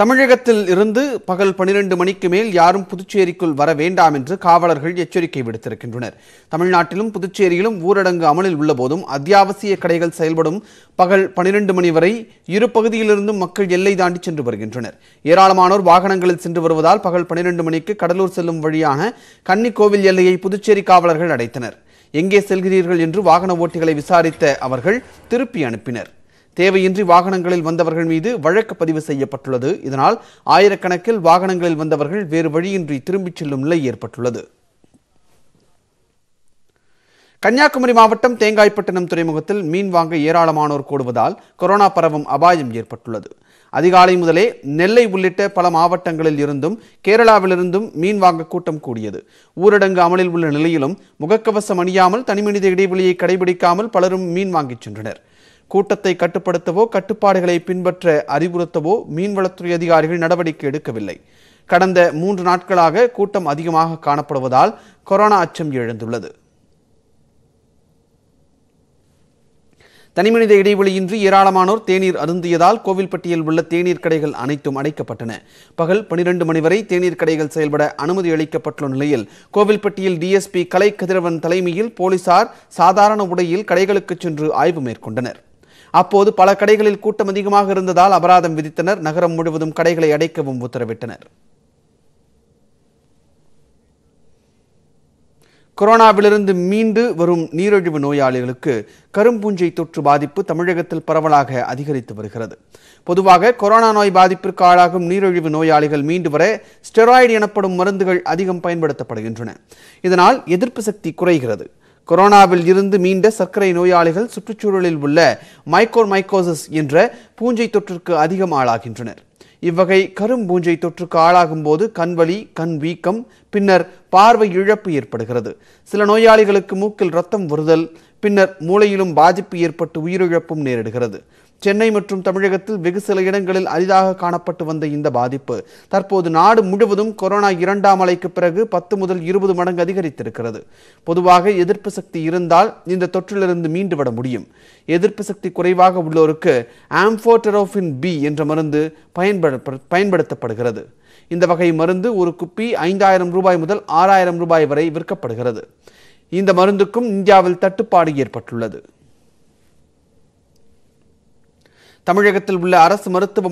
தமிழகத்தில் இருந்து பகல் பனிரெண்டு மணிக்கு மேல் யாரும் புதுச்சேரிக்குள் வர வேண்டாம் என்று காவலர்கள் எச்சரிக்கை விடுத்திருக்கின்றனர் தமிழ்நாட்டிலும் புதுச்சேரியிலும் ஊரடங்கு அமலில் உள்ளபோதும் அத்தியாவசிய கடைகள் செயல்படும் பகல் பனிரெண்டு மணி வரை இரு பகுதியிலிருந்தும் மக்கள் எல்லை தாண்டி சென்று வருகின்றனர் ஏராளமானோர் வாகனங்களில் சென்று வருவதால் பகல் பனிரெண்டு மணிக்கு கடலூர் செல்லும் வழியான கன்னிக்கோவில் எல்லையை புதுச்சேரி காவலர்கள் அடைத்தனர் எங்கே செல்கிறீர்கள் என்று வாகன ஓட்டிகளை விசாரித்த அவர்கள் திருப்பி அனுப்பினர் தேவையின்றி வாகனங்களில் வந்தவர்கள் மீது வழக்கு பதிவு செய்யப்பட்டுள்ளது இதனால் ஆயிரக்கணக்கில் வாகனங்களில் வந்தவர்கள் வேறு வழியின்றி திரும்பிச் செல்லும் நிலை ஏற்பட்டுள்ளது கன்னியாகுமரி மாவட்டம் தேங்காய்பட்டினம் துறைமுகத்தில் மீன் வாங்க ஏராளமானோர் கூடுவதால் கொரோனா பரவும் அபாயம் ஏற்பட்டுள்ளது அதிகாலை முதலே நெல்லை உள்ளிட்ட பல மாவட்டங்களில் இருந்தும் கேரளாவிலிருந்தும் மீன் வாங்க கூட்டம் கூடியது ஊரடங்கு அமலில் உள்ள நிலையிலும் முகக்கவசம் அணியாமல் தனிமனித இடைவெளியை கடைபிடிக்காமல் பலரும் மீன் வாங்கிச் சென்றனர் கூட்டத்தை கட்டுப்படுத்தவோ கட்டுப்பாடுகளை பின்பற்ற அறிவுறுத்தவோ மீன்வளத்துறை அதிகாரிகள் நடவடிக்கை எடுக்கவில்லை கடந்த மூன்று நாட்களாக கூட்டம் அதிகமாக காணப்படுவதால் கொரோனா அச்சம் எழுந்துள்ளது தனிமனித இடைவெளியின்றி ஏராளமானோர் தேநீர் அருந்தியதால் கோவில்பட்டியில் உள்ள தேநீர் கடைகள் அனைத்தும் அடைக்கப்பட்டன பகல் பனிரெண்டு மணி வரை தேநீர் கடைகள் செயல்பட அனுமதி அளிக்கப்பட்டுள்ள நிலையில் கோவில்பட்டியில் டிஎஸ்பி கலை கதிரவன் தலைமையில் போலீசார் சாதாரண உடையில் கடைகளுக்கு சென்று ஆய்வு மேற்கொண்டனர் அப்போது பல கடைகளில் கூட்டம் அதிகமாக இருந்ததால் அபராதம் விதித்தனர் நகரம் முழுவதும் கடைகளை அடைக்கவும் உத்தரவிட்டனர் கொரோனாவிலிருந்து மீண்டு வரும் நீரிழிவு நோயாளிகளுக்கு கரும்பூஞ்சை தொற்று பாதிப்பு தமிழகத்தில் பரவலாக அதிகரித்து வருகிறது பொதுவாக கொரோனா நோய் பாதிப்பிற்கு ஆளாகும் நீரிழிவு நோயாளிகள் மீண்டு வர ஸ்டெராய்டு எனப்படும் மருந்துகள் அதிகம் பயன்படுத்தப்படுகின்றன இதனால் எதிர்ப்பு சக்தி குறைகிறது கொரோனாவில் இருந்து மீண்ட சர்க்கரை நோயாளிகள் சுற்றுச்சூழலில் உள்ள மைக்கோமைக்கோசிஸ் என்ற பூஞ்சை தொற்றுக்கு அதிகம் ஆளாகின்றனர் இவ்வகை கரும்பூஞ்சை தொற்றுக்கு ஆளாகும் போது கண்வலி கண் வீக்கம் பின்னர் பார்வை இழப்பு ஏற்படுகிறது சில நோயாளிகளுக்கு மூக்கில் ரத்தம் வருதல் பின்னர் மூளையிலும் பாதிப்பு ஏற்பட்டு உயிரிழப்பும் நேரிடுகிறது சென்னை மற்றும் தமிழகத்தில் வெகு சில இடங்களில் அரிதாக காணப்பட்டு வந்த இந்த பாதிப்பு தற்போது நாடு முழுவதும் கொரோனா இரண்டாம் அலைக்கு பிறகு பத்து முதல் இருபது மடங்கு அதிகரித்திருக்கிறது பொதுவாக எதிர்ப்பு சக்தி இருந்தால் இந்த தொற்றிலிருந்து மீண்டுவிட முடியும் எதிர்ப்பு சக்தி குறைவாக உள்ளோருக்கு ஆம்போட்டரோஃபின் பி என்ற மருந்து பயன்பட பயன்படுத்தப்படுகிறது இந்த வகை மருந்து ஒரு குப்பி ஐந்தாயிரம் ரூபாய் முதல் ஆறாயிரம் ரூபாய் வரை விற்கப்படுகிறது இந்த மருந்துக்கும் இந்தியாவில் தட்டுப்பாடு ஏற்பட்டுள்ளது தமிழகத்தில் உள்ள அரசு மருத்துவ